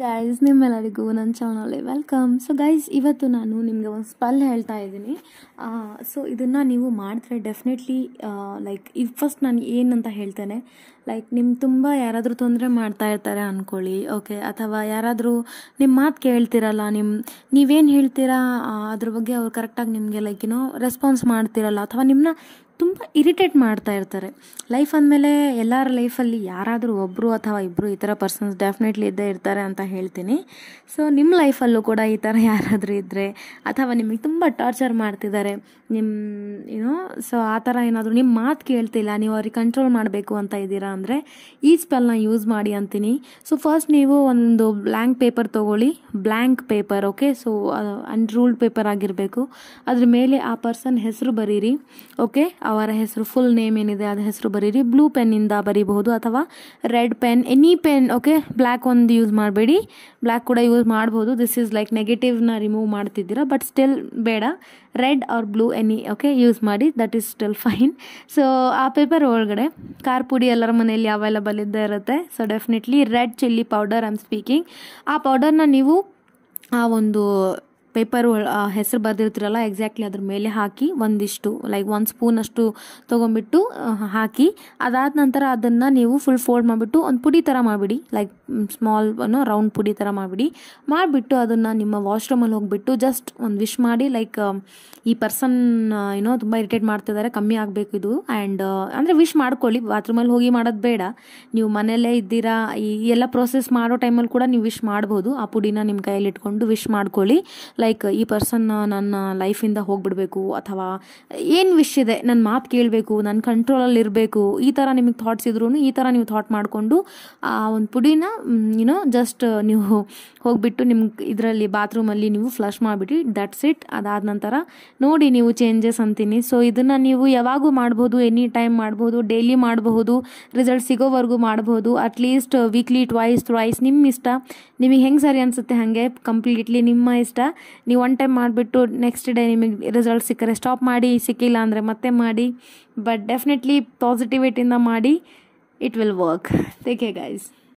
guys ನಿಮ್ಮೆಲ್ಲರಿಗೂ ನನ್ನ ಚಾನಲ್ಲೇ welcome so guys ಇವತ್ತು ನಾನು ನಿಮಗೆ ಒಂದು ಸ್ಪೆಲ್ ಹೇಳ್ತಾ ಇದ್ದೀನಿ ಸೊ ಇದನ್ನು ನೀವು ಮಾಡಿದ್ರೆ ಡೆಫಿನೆಟ್ಲಿ ಲೈಕ್ ಇದು ಫಸ್ಟ್ ನಾನು ಏನಂತ ಹೇಳ್ತೇನೆ ಲೈಕ್ ನಿಮ್ಮ ತುಂಬ ಯಾರಾದರೂ ತೊಂದರೆ ಮಾಡ್ತಾ ಇರ್ತಾರೆ ಅಂದ್ಕೊಳ್ಳಿ ಓಕೆ ಅಥವಾ ಯಾರಾದರೂ ನಿಮ್ಮ ಮಾತು ಕೇಳ್ತಿರಲ್ಲ ನಿಮ್ಮ ನೀವೇನು ಹೇಳ್ತೀರಾ ಅದ್ರ ಬಗ್ಗೆ ಅವ್ರು ಕರೆಕ್ಟಾಗಿ ನಿಮಗೆ ಲೈಕ್ ಏನೋ ರೆಸ್ಪಾನ್ಸ್ ಮಾಡ್ತಿರಲ್ಲ ಅಥವಾ ನಿಮ್ಮನ್ನ ತುಂಬ ಇರಿಟೇಟ್ ಮಾಡ್ತಾ ಇರ್ತಾರೆ ಲೈಫ್ ಅಂದಮೇಲೆ ಎಲ್ಲರ ಲೈಫಲ್ಲಿ ಯಾರಾದರೂ ಒಬ್ಬರು ಅಥವಾ ಇಬ್ಬರು ಈ ಥರ ಪರ್ಸನ್ಸ್ ಡೆಫಿನೆಟ್ಲಿ ಇದ್ದೇ ಇರ್ತಾರೆ ಅಂತ ಹೇಳ್ತೀನಿ ಸೊ ನಿಮ್ಮ ಲೈಫಲ್ಲೂ ಕೂಡ ಈ ಥರ ಯಾರಾದರೂ ಇದ್ದರೆ ಅಥವಾ ನಿಮಗೆ ತುಂಬ ಟಾರ್ಚರ್ ಮಾಡ್ತಿದ್ದಾರೆ ನಿಮ್ಮ ಏನೋ ಸೊ ಆ ಥರ ಏನಾದರೂ ನಿಮ್ಮ ಮಾತು ಕೇಳ್ತಿಲ್ಲ ನೀವು ಅವ್ರಿಗೆ ಕಂಟ್ರೋಲ್ ಮಾಡಬೇಕು ಅಂತ ಇದ್ದೀರಾ ಅಂದರೆ ಈ ಸ್ಪೆಲ್ನ ಯೂಸ್ ಮಾಡಿ ಅಂತೀನಿ ಸೊ ಫಸ್ಟ್ ನೀವು ಒಂದು ಬ್ಲ್ಯಾಂಕ್ ಪೇಪರ್ ತೊಗೊಳ್ಳಿ blank paper okay so unruled paper ಆಗಿರಬೇಕು ಅದ್ರ ಮೇಲೆ ಆ ಪರ್ಸನ್ ಹೆಸರು ಬರೀರಿ ಓಕೆ ಅವರ ಹೆಸರು ಫುಲ್ ನೇಮ್ ಏನಿದೆ ಅದ್ರ ಹೆಸರು ಬರೀರಿ ಬ್ಲೂ ಪೆನ್ನಿಂದ ಬರೀಬಹುದು ಅಥವಾ red pen any pen okay black ಒಂದು ಯೂಸ್ ಮಾಡಬೇಡಿ ಬ್ಲ್ಯಾಕ್ ಕೂಡ ಯೂಸ್ ಮಾಡ್ಬೋದು ದಿಸ್ ಈಸ್ ಲೈಕ್ ನೆಗೆಟಿವ್ನ ರಿಮೂವ್ ಮಾಡ್ತಿದ್ದೀರಾ ಬಟ್ ಸ್ಟಿಲ್ ಬೇಡ red or blue any okay use ಮಾಡಿ that is still fine so ಆ ಪೇಪರ್ ಒಳಗಡೆ ಕಾರ್ಪುಡಿ ಪುಡಿ ಎಲ್ಲರ ಮನೆಯಲ್ಲಿ ಅವೈಲಬಲ್ ಇದ್ದೇ ಇರುತ್ತೆ so definitely red chilli powder I'm speaking ಆ ಪೌಡರ್ನ ನೀವು ಆ ಒಂದು ಪೇಪರ್ ಹೆಸರು ಬರೆದಿರ್ತೀರಲ್ಲ ಎಕ್ಸಾಕ್ಟ್ಲಿ ಅದ್ರ ಮೇಲೆ ಹಾಕಿ ಒಂದಿಷ್ಟು ಲೈಕ್ ಒಂದು ಸ್ಪೂನಷ್ಟು ತೊಗೊಂಬಿಟ್ಟು ಹಾಕಿ ಅದಾದ ನಂತರ ಅದನ್ನು ನೀವು ಫುಲ್ ಫೋಲ್ಡ್ ಮಾಡಿಬಿಟ್ಟು ಒಂದು ಪುಡಿ ಥರ ಮಾಡಿಬಿಡಿ ಲೈಕ್ ಸ್ಮಾಲ್ ಅನ್ನೋ ರೌಂಡ್ ಪುಡಿ ಥರ ಮಾಡಿಬಿಡಿ ಮಾಡಿಬಿಟ್ಟು ಅದನ್ನು ನಿಮ್ಮ ವಾಶ್ರೂಮಲ್ಲಿ ಹೋಗಿಬಿಟ್ಟು ಜಸ್ಟ್ ಒಂದು ವಿಶ್ ಮಾಡಿ ಲೈಕ್ ಈ ಪರ್ಸನ್ ಏನೋ ತುಂಬ ಇರಿಟೇಟ್ ಮಾಡ್ತಿದ್ದಾರೆ ಕಮ್ಮಿ ಆಗಬೇಕು ಇದು ಆ್ಯಂಡ್ ಅಂದರೆ ವಿಶ್ ಮಾಡ್ಕೊಳ್ಳಿ ಬಾತ್ರೂಮಲ್ಲಿ ಹೋಗಿ ಮಾಡೋದು ಬೇಡ ನೀವು ಮನೆಯಲ್ಲೇ ಇದ್ದೀರಾ ಈ ಎಲ್ಲ ಪ್ರೋಸೆಸ್ ಮಾಡೋ ಟೈಮಲ್ಲಿ ಕೂಡ ನೀವು ವಿಶ್ ಮಾಡ್ಬೋದು ಆ ಪುಡಿನ ನಿಮ್ಮ ಕೈಯಲ್ಲಿ ಇಟ್ಕೊಂಡು ವಿಶ್ ಮಾಡ್ಕೊಳ್ಳಿ ಲೈಕ್ ಲೈಕ್ ಈ ಪರ್ಸನ್ ನನ್ನ ಲೈಫಿಂದ ಹೋಗ್ಬಿಡಬೇಕು ಅಥವಾ ಏನು ವಿಶ್ ಇದೆ ನನ್ನ ಮಾತು ಕೇಳಬೇಕು ನನ್ನ ಕಂಟ್ರೋಲಲ್ಲಿ ಇರಬೇಕು ಈ ಥರ ನಿಮಗೆ ಥಾಟ್ಸ್ ಇದ್ರೂ ಈ ಥರ ನೀವು ಥಾಟ್ ಮಾಡಿಕೊಂಡು ಆ ಒಂದು ಪುಡಿನ ಯುನೋ ಜಸ್ಟ್ ನೀವು ಹೋಗಿಬಿಟ್ಟು ನಿಮ್ಗೆ ಇದರಲ್ಲಿ ಬಾತ್ರೂಮಲ್ಲಿ ನೀವು ಫ್ಲಶ್ ಮಾಡಿಬಿಟ್ಟು ದಟ್ಸ್ ಇಟ್ ಅದಾದ ನಂತರ ನೋಡಿ ನೀವು ಚೇಂಜಸ್ ಅಂತೀನಿ ಸೊ ಇದನ್ನು ನೀವು ಯಾವಾಗೂ ಮಾಡ್ಬೋದು ಎನಿ ಟೈಮ್ ಮಾಡ್ಬೋದು ಡೈಲಿ ಮಾಡಬಹುದು ರಿಸಲ್ಟ್ ಸಿಗೋವರೆಗೂ ಮಾಡ್ಬೋದು ಅಟ್ಲೀಸ್ಟ್ ವೀಕ್ಲಿ ಟ್ವೈಸ್ ಟ್ವೈಸ್ ನಿಮ್ಮ ಇಷ್ಟ ನಿಮಗೆ ಹೆಂಗೆ ಸರಿ ಅನಿಸುತ್ತೆ ಹಾಗೆ ಕಂಪ್ಲೀಟ್ಲಿ ನಿಮ್ಮ ಇಷ್ಟ ನೀವು ಒನ್ ಟೈಮ್ ಮಾಡಿಬಿಟ್ಟು ನೆಕ್ಸ್ಟ್ ಡೇ ನಿಮಗೆ ರಿಸಲ್ಟ್ ಸಿಕ್ಕರೆ ಸ್ಟಾಪ್ ಮಾಡಿ ಸಿಕ್ಕಿಲ್ಲ ಅಂದರೆ ಮತ್ತೆ ಮಾಡಿ ಬಟ್ ಡೆಫಿನೆಟ್ಲಿ ಪಾಸಿಟಿವಿಟಿಯಿಂದ ಮಾಡಿ it will work take guys